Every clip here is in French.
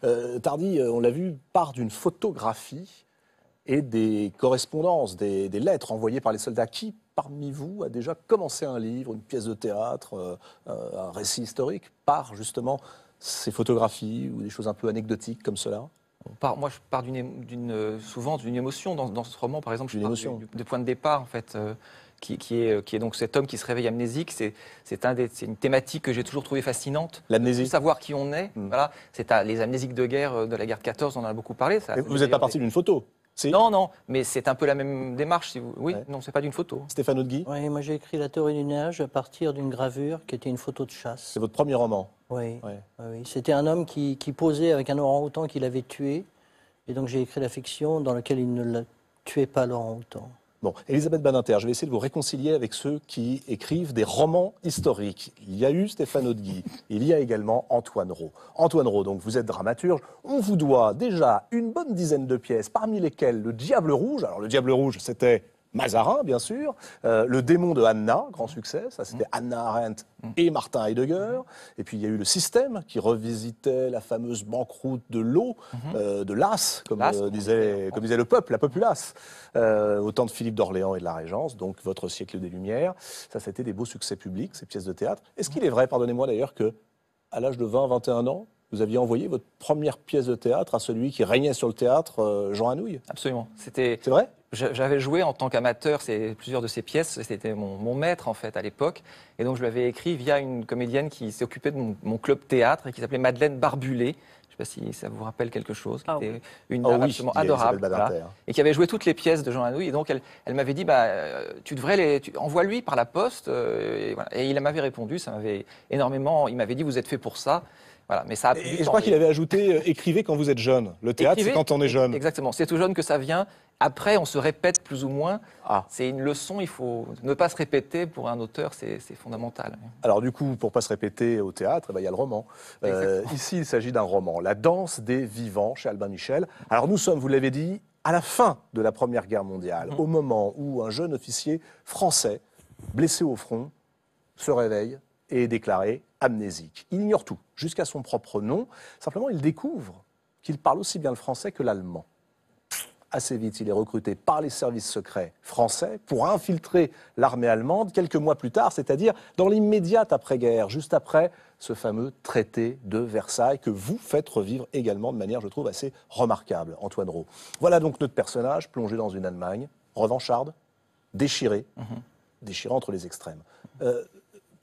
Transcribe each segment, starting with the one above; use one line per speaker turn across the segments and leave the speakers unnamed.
Tardi, euh, Tardy, euh, on l'a vu, part d'une photographie et des correspondances, des, lettres envoyées par les soldats. Qui parmi vous a déjà commencé un livre, une pièce de théâtre, euh, un récit historique par justement ces photographies ou des choses un peu anecdotiques comme cela
moi, je pars souvent d'une émotion dans, ce roman, par exemple. Je pars du, des points de départ, en fait. Euh, qui, est, donc cet homme qui se réveille amnésique. C'est, une thématique que j'ai toujours trouvée fascinante. L'amnésie. Savoir qui on est. Hmm. Voilà. C'est les amnésiques de guerre euh, de la guerre de 14, on en a beaucoup parlé. vous n'êtes pas parti d'une photo Non, non, mais c'est un peu la même démarche.
Oui, non, c'est pas d'une photo. Stéphane guy Oui, moi j'ai écrit La théorie du Neige à partir d'une gravure qui était une photo de chasse. C'est votre premier roman Oui. C'était un homme qui, posait avec un orang-outan qu'il avait tué. Et donc j'ai écrit la fiction dans laquelle il ne l'a tuait pas, l'orang-outan. Elisabeth Badinter, je vais essayer de vous réconcilier avec ceux qui écrivent des romans historiques. Il y a eu Stéphane Audguy, il y a également Antoine Roux. Antoine Roux, donc vous êtes dramaturge, on vous doit déjà une bonne dizaine de pièces, parmi lesquelles Le Diable Rouge. Alors, Le Diable Rouge, c'était Mazarin, bien sûr, euh, Le démon de Anna, grand succès, ça c'était mm. Anna Arendt mm. et Martin Heidegger, et puis il y a eu Le système qui revisitait la fameuse banqueroute de l'eau, mm-hmm. euh, de l'as, euh, comme, disait, le peuple, la populace, au temps de Philippe d'Orléans et de la Régence, donc votre siècle des Lumières, ça c'était des beaux succès publics, ces pièces de théâtre. Est-ce qu'il est vrai, pardonnez-moi d'ailleurs, que à l'âge de 20-21 ans, vous aviez envoyé votre première pièce de théâtre à celui qui régnait sur le théâtre, euh, Jean Anouilh.
Absolument. C'était. C'est vrai. J'avais joué en tant qu'amateur plusieurs de ses pièces, c'était mon, maître en fait à l'époque, et donc je lui avais écrit via une comédienne qui s'est occupée de mon, club théâtre et qui s'appelait Madeleine Barbulé. Je ne sais pas si ça vous rappelle quelque chose, qui ah une dame ah absolument adorable, et qui avait joué toutes les pièces de Jean Anouilh. Et donc elle, elle m'avait dit, bah, euh, tu devrais les, envoie-lui par la poste. Euh, et, et il m'avait répondu, ça m'avait énormément, il m'avait dit, vous êtes fait pour ça mais ça et je crois qu'il avait
ajouté euh, écrivez quand vous êtes jeune. Le théâtre, c'est quand on est jeune.
Exactement. C'est tout jeune que ça vient. Après, on se répète plus ou moins. Ah. C'est une leçon, il faut ne pas se répéter pour un auteur, c'est fondamental.
Alors du coup, pour ne pas se répéter au théâtre, eh ben, il y a le roman. Euh, ici, il s'agit d'un roman, La danse des vivants chez Albin Michel. Alors nous sommes, vous l'avez dit, à la fin de la Première Guerre mondiale, mm. au moment où un jeune officier français, blessé au front, se réveille et est déclaré amnésique. Il ignore tout, jusqu'à son propre nom. Simplement, il découvre qu'il parle aussi bien le français que l'allemand. Assez vite, il est recruté par les services secrets français pour infiltrer l'armée allemande quelques mois plus tard, c'est-à-dire dans l'immédiate après-guerre, juste après ce fameux traité de Versailles que vous faites revivre également de manière, je trouve, assez remarquable, Antoine Rowe. Voilà donc notre personnage plongé dans une Allemagne revancharde, déchirée, mhm. déchirée entre les extrêmes. Euh,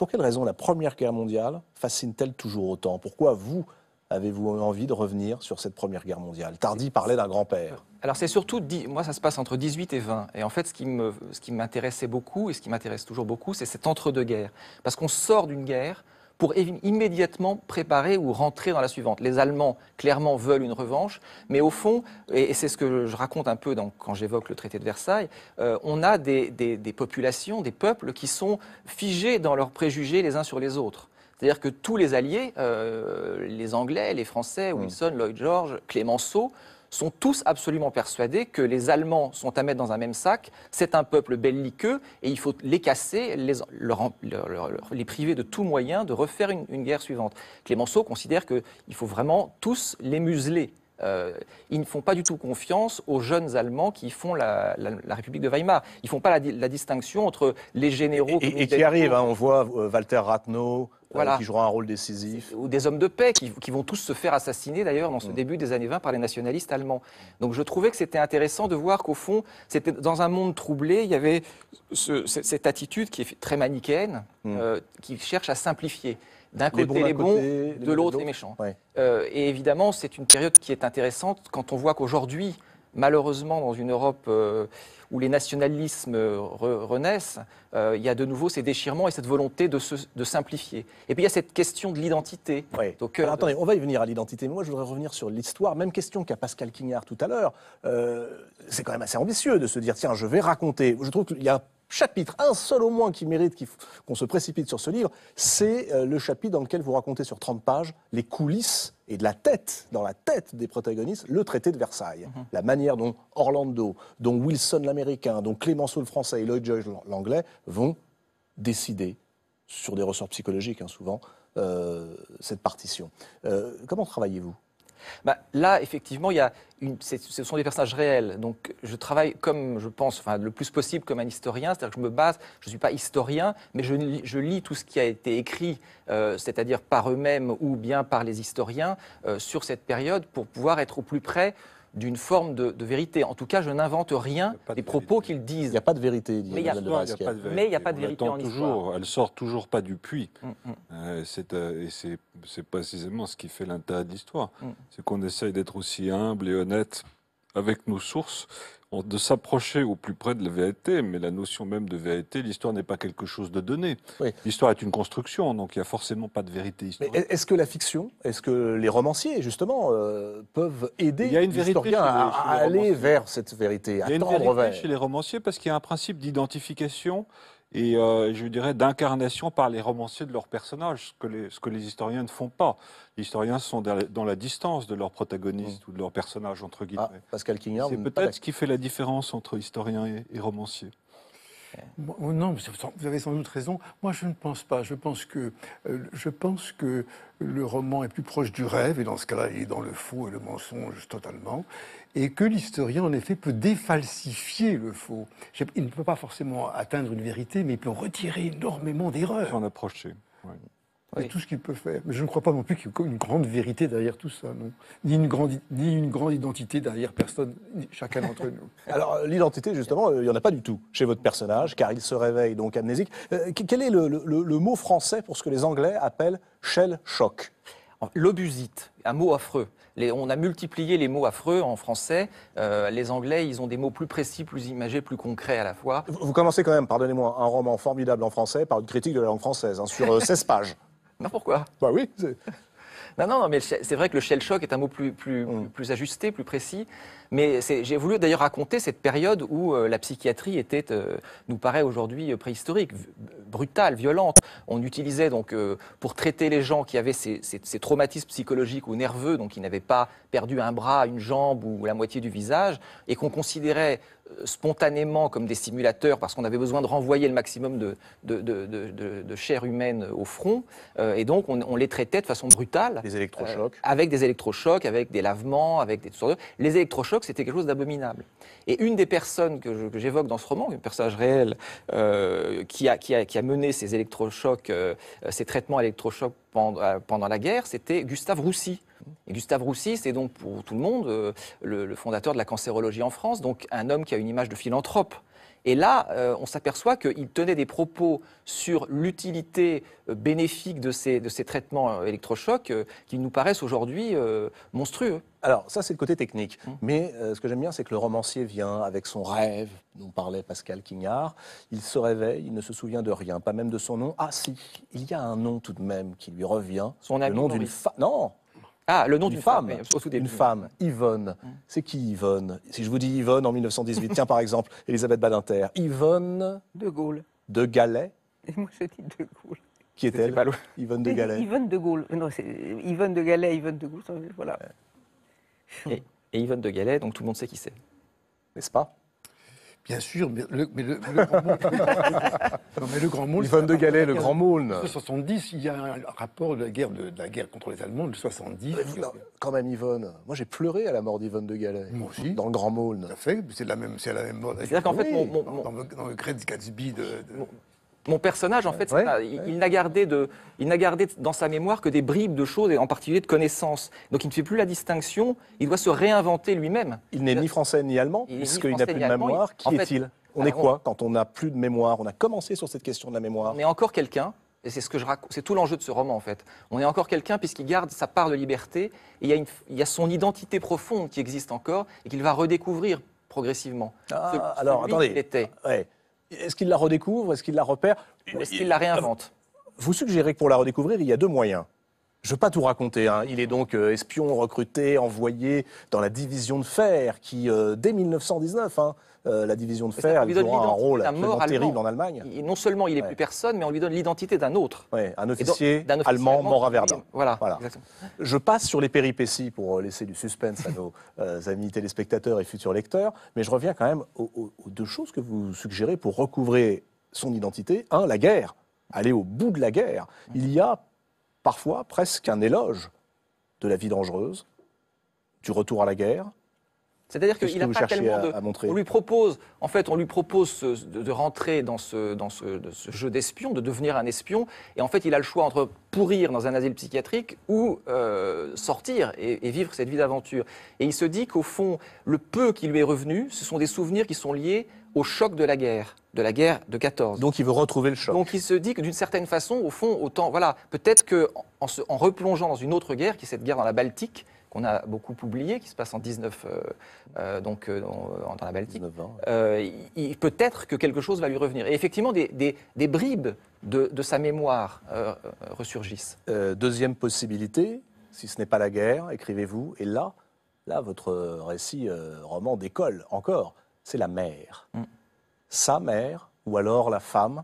pour quelle raison la Première Guerre mondiale fascine-t-elle toujours autant Pourquoi vous avez-vous envie de revenir sur cette Première Guerre mondiale Tardy parlait d'un grand-père.
Alors c'est surtout, moi ça se passe entre 18 et 20. Et en fait ce qui, me, ce qui m'intéressait beaucoup et ce qui m'intéresse toujours beaucoup, c'est cet entre-deux-guerres. Parce qu'on sort d'une guerre pour immédiatement préparer ou rentrer dans la suivante. Les Allemands, clairement, veulent une revanche, mais au fond, et, c'est ce que je raconte un peu quand j'évoque le traité de Versailles, euh, on a des, populations, des peuples qui sont figés dans leurs préjugés les uns sur les autres. C'est-à-dire que tous les alliés, euh, les Anglais, les Français, mmh. Wilson, Lloyd George, Clémenceau, sont tous absolument persuadés que les Allemands sont à mettre dans un même sac. C'est un peuple belliqueux et il faut les casser, les, priver de tout moyen de refaire une, guerre suivante. Clémenceau considère qu'il faut vraiment tous les museler. Euh, ils ne font pas du tout confiance aux jeunes Allemands qui font la, République de Weimar. Ils ne font pas la, distinction entre les généraux... Et, qui arrivent, hein, on voit euh, Walter Rathenau, euh, qui joueront un rôle décisif. Ou des hommes de paix qui, vont tous se faire assassiner d'ailleurs dans ce mm. début des années 20 par les nationalistes allemands. Donc je trouvais que c'était intéressant de voir qu'au fond, c'était dans un monde troublé, il y avait cette attitude qui est très manichéenne, mm. euh, qui cherche à simplifier. D'un côté les bons, de l'autre les méchants. Euh, et évidemment, c'est une période qui est intéressante quand on voit qu'aujourd'hui, malheureusement, dans une Europe euh, où les nationalismes euh, renaissent, euh, il y a de nouveau ces déchirements et cette volonté de, se, simplifier. Et puis il y a cette question de l'identité. Oui. attendez,
on va y venir à l'identité. Moi, je voudrais revenir sur l'histoire. Même question qu'a Pascal Quignard tout à l'heure. c'est quand même assez ambitieux de se dire tiens, je vais raconter. Je trouve qu'il y a chapitre, un seul au moins qui mérite qu'on se précipite sur ce livre, c'est euh, le chapitre dans lequel vous racontez sur 30 pages les coulisses et de la tête, dans la tête des protagonistes, le traité de Versailles. Mhm. La manière dont Orlando, dont Wilson l'américain, dont Clémenceau le français et Lloyd George l'anglais vont décider, sur des ressorts psychologiques hein, souvent, euh, cette partition. Euh, comment travaillez-vous
bah, là, effectivement, il y a ce sont des personnages réels. Donc, je travaille comme je pense, le plus possible comme un historien, c'est-à-dire que je me base, je ne suis pas historien, mais je, lis tout ce qui a été écrit, euh, c'est-à-dire par eux-mêmes ou bien par les historiens, euh, sur cette période pour pouvoir être au plus près d'une forme de, vérité. En tout cas, je n'invente rien des propos qu'ils disent. Il n'y a pas de vérité, dit Mais il n'y a, pas de vérité en
toujours, Elle sort toujours pas du puits. Mm, mm. Euh, euh, et c'est précisément ce qui fait l'intérêt de l'histoire. Mm. C'est qu'on essaye d'être aussi humble et honnête avec nos sources de s'approcher au plus près de la vérité, mais la notion même de vérité, l'histoire n'est pas quelque chose de donné. L'histoire est une construction, donc il n'y a forcément pas de vérité historique. Est-ce que la fiction, est-ce que les romanciers, justement, euh, peuvent aider les, historiens à aller vers cette vérité, à tendre vers chez les romanciers parce qu'il y a un principe d'identification et euh, je dirais d'incarnation par les romanciers de leurs personnages, ce que les, historiens ne font pas. Les historiens sont dans la, distance de leurs protagonistes mm. ou de leurs personnages, entre ah, guillemets. Pascal c'est mm, peut-être ce qui fait la différence entre historien et, et romancier. Oh non, vous avez sans doute raison. Moi, je ne pense pas. Je pense que, euh, je pense que le roman est plus proche du rêve, et dans ce cas-là, il est dans le faux et le mensonge totalement, et que l'historien, en effet, peut défalsifier le faux. Il ne peut pas forcément atteindre une vérité, mais il peut retirer énormément d'erreurs. en approcher tout ce qu'il peut faire. Mais je ne crois pas non plus qu'il y ait une grande vérité derrière tout ça, Ni une grande, ni une grande identité derrière personne, ni chacun d'entre nous. Alors, euh, l'identité, justement, euh, il n'y en a pas du tout chez votre personnage, car il se réveille donc amnésique. Euh, quel est le, mot français
pour ce que les Anglais appellent shell shock L'obusite, un mot affreux. Les, on a multiplié les mots affreux en français. les Anglais, ils ont des mots plus précis, plus imagés, plus concrets à la fois.
Vous, commencez quand même, pardonnez-moi, un roman formidable en français par une critique de la langue française hein, sur 16
pages. Non, pourquoi Bah oui. Non, non, non, mais c'est vrai que le shell shock est un mot plus, plus, mm. plus ajusté, plus précis. Mais j'ai voulu d'ailleurs raconter cette période où euh, la psychiatrie était, euh, nous paraît aujourd'hui euh, préhistorique, brutale, violente. On utilisait donc euh, pour traiter les gens qui avaient ces, traumatismes psychologiques ou nerveux, donc qui n'avaient pas perdu un bras, une jambe ou la moitié du visage, et qu'on considérait euh, spontanément comme des simulateurs parce qu'on avait besoin de renvoyer le maximum de, de, chair humaine au front. Euh, et donc, on, les traitait de façon brutale. Des électrochocs. avec des électrochocs, avec des lavements, avec des Les électrochocs, c'était quelque chose d'abominable. Et une des personnes que j'évoque dans ce roman, un personnage réel, qui, a, qui, a, mener ces électrochocs, euh, ces traitements électrochocs euh, pendant, la guerre, c'était Gustave Roussy. Et Gustave Roussy, c'est donc pour tout le monde euh, le, fondateur de la cancérologie en France, donc un homme qui a une image de philanthrope. Et là, euh, on s'aperçoit qu'il tenait des propos sur l'utilité euh, bénéfique de ces, de ces traitements euh, électrochocs qui nous paraissent aujourd'hui monstrueux. Alors, ça, c'est le côté technique. Hum. Mais ce que j'aime bien, c'est que le romancier vient avec son rêve, dont
parlait Pascal Quignard. Il se réveille, il ne se souvient de rien, pas même de son nom. Ah, si, il y a un nom tout de même qui lui revient. Son le nom d'une femme. Non, ah, le nom d'une femme. Une femme, Yvonne. Mm. C'est qui Yvonne Si je vous dis Yvonne en 1918, tiens par exemple, Elisabeth Badinter.
Yvonne. De Gaulle.
De Galais. Et moi je dis De Gaulle. Qui est-elle Yvonne de Galais. Yvonne de Gaulle. Non, c'est
Yvonne de Galais, Yvonne de Gaulle, voilà. Et, et Yvonne de Galais, donc tout le monde sait qui c'est. N'est-ce pas Bien sûr,
mais le, grand Maulne. le grand Yvonne de Galais, le grand En 70, il y a un rapport de la guerre, de, la guerre contre les Allemands le 70. Euh, quand même, Yvonne. Moi, j'ai pleuré à la mort d'Yvonne de Galais. Moi aussi. Dans le grand Maulne. Tout à fait. C'est la même, mort. C'est-à-dire qu'en fait, mon, dans,
le, dans, Gatsby de mon personnage, en fait, il, n'a gardé il n'a gardé dans sa mémoire que des bribes de choses, et en particulier de connaissances. Donc il ne fait plus la distinction, il doit se réinventer lui-même. Il n'est ni français ni allemand, puisqu'il n'a plus de mémoire. Qui est-il On est quoi quand on n'a plus de mémoire On a commencé sur cette question de la mémoire. On est encore quelqu'un, et c'est ce que je c'est tout l'enjeu de ce roman en fait. On est encore quelqu'un puisqu'il garde sa part de liberté, et il y, a son identité profonde qui existe encore, et qu'il va redécouvrir progressivement. Ah, alors, attendez.
Était. Est-ce qu'il la redécouvre Est-ce qu'il la repère Est-ce qu'il la réinvente Vous suggérez que pour la redécouvrir, il y a deux moyens. Je ne veux pas tout raconter. Hein. Il est donc euh, espion recruté, envoyé dans la division de fer qui, euh, dès 1919, hein, euh, la division de fer, lui jouera un rôle terrible en Allemagne.
non seulement il n'est plus personne, mais on lui donne l'identité d'un autre. un, officier allemand, mort à Verdun.
Voilà, Je passe sur les péripéties pour laisser du suspense à nos amis téléspectateurs et futurs lecteurs, mais je reviens quand même aux, aux, deux choses que vous suggérez pour recouvrer son identité. Un, la guerre. Aller au bout de la guerre. Il y a parfois presque un éloge de la vie dangereuse, du retour à la guerre,
c'est-à-dire qu'il n'a pas tellement de. on lui propose, en fait, on lui propose de, rentrer dans ce, jeu d'espion, de devenir un espion, et en fait, il a le choix entre pourrir dans un asile psychiatrique ou euh, sortir et, vivre cette vie d'aventure. Et il se dit qu'au fond, le peu qui lui est revenu, ce sont des souvenirs qui sont liés au choc de la guerre, de la guerre de 14. Donc il veut retrouver le choc. Donc il se dit que d'une certaine façon, au fond, autant, voilà, peut-être qu'en replongeant dans une autre guerre, qui est cette guerre dans la Baltique, qu'on a beaucoup oublié, qui se passe en 19, euh, euh, donc euh, dans, la Baltique, peut-être que quelque chose va lui revenir. Et effectivement, des, bribes de, sa mémoire ressurgissent.
deuxième possibilité, si ce n'est pas la guerre, écrivez-vous. Et là, là, votre récit roman décolle encore. C'est la mère, mm. sa mère, ou alors la femme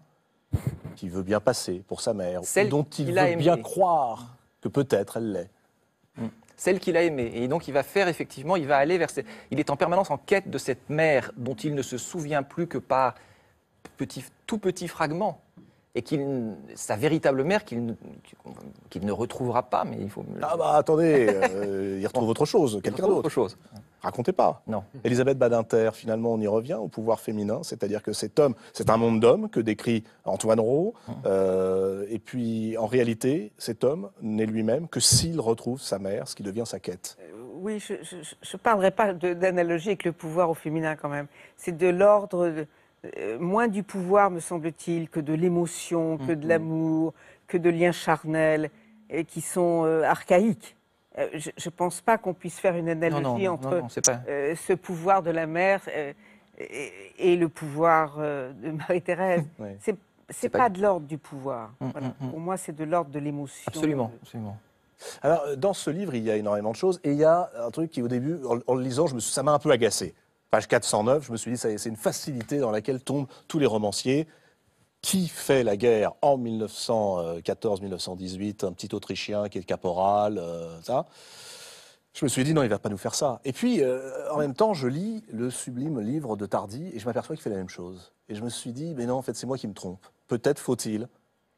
qui veut bien passer pour sa mère, Celle dont il, il veut bien
croire
que peut-être elle l'est
celle qu'il a aimée. Et donc il va faire effectivement, il va aller vers... Il est en permanence en quête de cette mère dont il ne se souvient plus que par petit, tout petit fragment. et qu'il sa véritable mère qu'il ne, retrouvera pas, mais il faut. Ah bah attendez, euh, il retrouve autre chose, quelqu'un d'autre. Autre
chose. Racontez pas. Non. Elisabeth Badinter, finalement, on y revient au pouvoir féminin, c'est-à-dire que cet homme, c'est un monde d'hommes que décrit Antoine Rowe, hum. euh, et puis en réalité, cet homme n'est lui-même que s'il retrouve sa mère, ce qui devient sa quête. Euh,
oui, je ne parlerai pas d'analogie avec le pouvoir au féminin quand même. C'est de l'ordre, euh, moins du pouvoir, me semble-t-il, que de l'émotion, que hum, de hum. l'amour, que de liens charnels, et qui sont archaïques. Euh, je ne pense pas qu'on puisse faire une analogie entre euh, ce pouvoir de la mère euh, et, le pouvoir de Marie-Thérèse. C'est Ce n'est pas, de l'ordre du pouvoir. Mm, mm, mm. Pour moi, c'est de l'ordre de l'émotion. Absolument,
Alors, dans ce livre, il y a énormément de choses. Et il y a un truc qui, au début, en, le lisant, je me suis, ça m'a un peu agacé. Page 409, je me suis dit, c'est une facilité dans laquelle tombent tous les romanciers qui fait la guerre en 1914-1918, un petit Autrichien qui est caporal, euh, ça. Je me suis dit, non, il ne va pas nous faire ça. Et puis, euh, en même temps, je lis le sublime livre de Tardy et je m'aperçois qu'il fait la même chose. Et je me suis dit, mais non, en fait, c'est moi qui me trompe. Peut-être faut-il,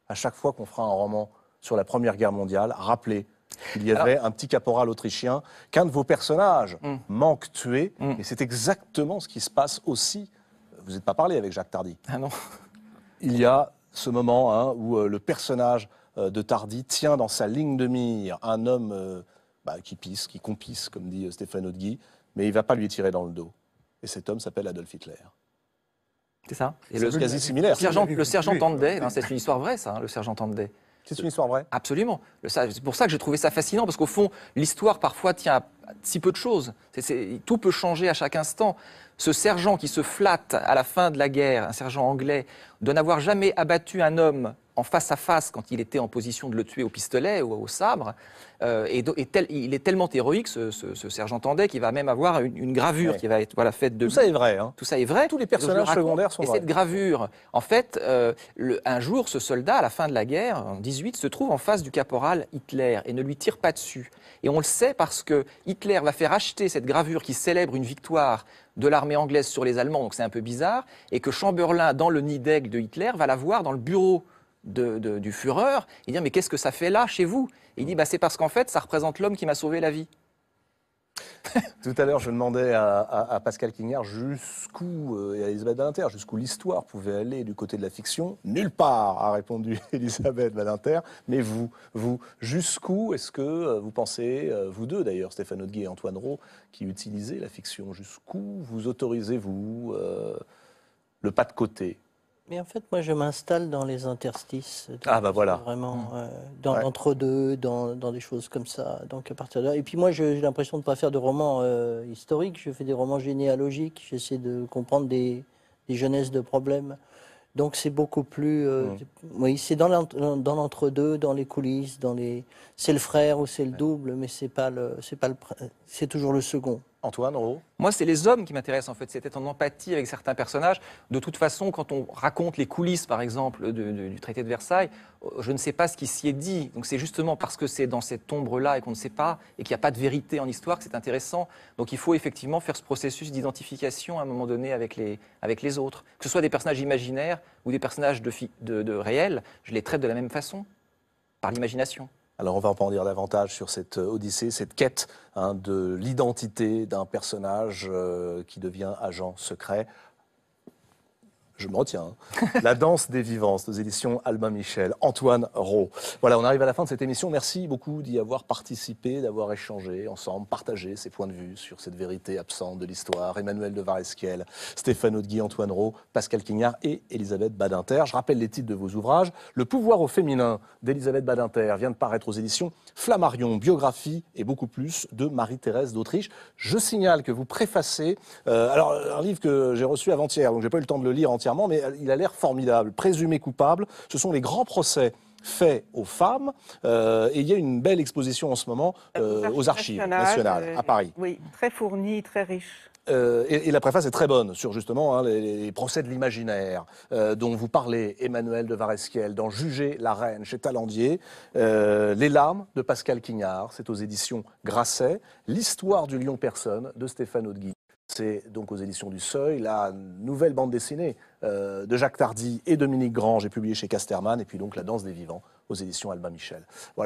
à chaque fois qu'on fera un roman sur la Première Guerre mondiale, rappeler qu'il y avait un petit caporal autrichien, qu'un de vos personnages hum. manque tué. Et hum. c'est exactement ce qui se passe aussi. Vous n'êtes pas parlé avec Jacques Tardy. Ah non il y a ce moment hein, où euh, le personnage euh, de Tardy tient dans sa ligne de mire un homme euh, bah, qui pisse, qui compisse, comme dit Stéphane Audguy, mais il ne va pas lui tirer dans le dos. Et cet homme s'appelle Adolf Hitler.
C'est ça. Et le, quasi similaire. le sergent, le c'est une histoire vraie, ça, hein, le sergent Tandé. C'est une histoire vraie Absolument. C'est pour ça que j'ai trouvé ça fascinant, parce qu'au fond, l'histoire parfois tient à si peu de choses. tout peut changer à chaque instant. Ce sergent qui se flatte à la fin de la guerre, un sergent anglais, de n'avoir jamais abattu un homme en face à face quand il était en position de le tuer au pistolet ou au sabre. Euh, et, il est tellement héroïque, ce, sergent Tenday, qu'il va même avoir une, gravure qui va être voilà, faite de... Tout ça est vrai. Hein. Tout ça est vrai. Tous les personnages secondaires sont vrais. Et cette gravure, en fait, euh, un jour, ce soldat, à la fin de la guerre, en 18, se trouve en face du caporal Hitler et ne lui tire pas dessus. Et on le sait parce que Hitler va faire acheter cette gravure qui célèbre une victoire de l'armée anglaise sur les Allemands, donc c'est un peu bizarre, et que Chamberlain, dans le nid d'aigle de Hitler, va la voir dans le bureau du fureur il dit mais qu'est-ce que ça fait là chez vous Il dit bah, c'est parce qu'en fait ça représente l'homme qui m'a sauvé la vie.
Tout à l'heure, je demandais à, Pascal Quignard jusqu'où, euh, et à Elisabeth jusqu'où l'histoire pouvait aller du côté de la fiction. Nulle part, a répondu Elisabeth Valinter Mais vous, vous, jusqu'où est-ce que euh, vous pensez, euh, vous deux d'ailleurs, Stéphane Audguet et Antoine Rowe, qui utilisez la fiction, jusqu'où vous autorisez-vous le pas de côté mais en fait, moi, je m'installe dans les interstices. ah, bah, voilà. Vraiment, mmh. euh, dans l'entre-deux, dans, dans, des choses comme ça. Donc, à partir de Et puis, moi, j'ai l'impression de ne pas faire de romans euh, historiques. Je fais des romans généalogiques. J'essaie de comprendre des, des jeunesses de problèmes. Donc, c'est beaucoup plus. Euh, mmh. Oui, c'est dans l'entre-deux, dans les coulisses, dans les. C'est le frère ou c'est le double, mais c'est pas le, c'est pas le, c'est toujours le second. Antoine Ro.
Moi, c'est les hommes qui m'intéressent en fait. C'était en empathie avec certains personnages. De toute façon, quand on raconte les coulisses, par exemple, du traité de Versailles, euh, je ne sais pas ce qui s'y est dit. Donc, c'est justement parce que c'est dans cette ombre-là et qu'on ne sait pas et qu'il n'y a pas de vérité en histoire que c'est intéressant. Donc, il faut effectivement faire ce processus d'identification à un moment donné avec les, autres. Que ce soit des personnages imaginaires ou des personnages de, de réels, je les traite de la même façon, par l'imagination.
Alors on va en dire davantage sur cette euh, odyssée, cette quête hein, de l'identité d'un personnage euh, qui devient agent secret je me retiens. Hein. La danse des vivants, aux éditions Albin Michel, Antoine Rowe. Voilà, on arrive à la fin de cette émission. Merci beaucoup d'y avoir participé, d'avoir échangé ensemble, partagé ces points de vue sur cette vérité absente de l'histoire. Emmanuel de Varesquiel, Stéphane Odgui, Antoine Rowe, Pascal Quignard et Elisabeth Badinter. Je rappelle les titres de vos ouvrages. Le pouvoir au féminin d'Elisabeth Badinter vient de paraître aux éditions Flammarion, biographie et beaucoup plus de Marie-Thérèse d'Autriche. Je signale que vous préfacez, euh, alors un livre que j'ai reçu avant-hier, donc j'ai pas eu le temps de le lire entièrement mais il a l'air formidable. Présumé coupable, ce sont les grands procès faits aux femmes. Euh, et il y a une belle exposition en ce moment euh, aux archives nationales, à euh, Paris.
Oui, très fournie, très riche.
et, la préface est très bonne sur justement hein, les, procès de l'imaginaire dont vous parlez, Emmanuel de Varesquiel, dans Juger la reine chez Talandier, Les larmes de Pascal Quignard, c'est aux éditions Grasset, L'histoire du lion personne de Stéphane Audguy. C'est donc aux éditions du Seuil la nouvelle bande dessinée euh, de Jacques Tardy et Dominique Grange publiée chez Casterman et puis donc La danse des vivants aux éditions Albin Michel. Voilà.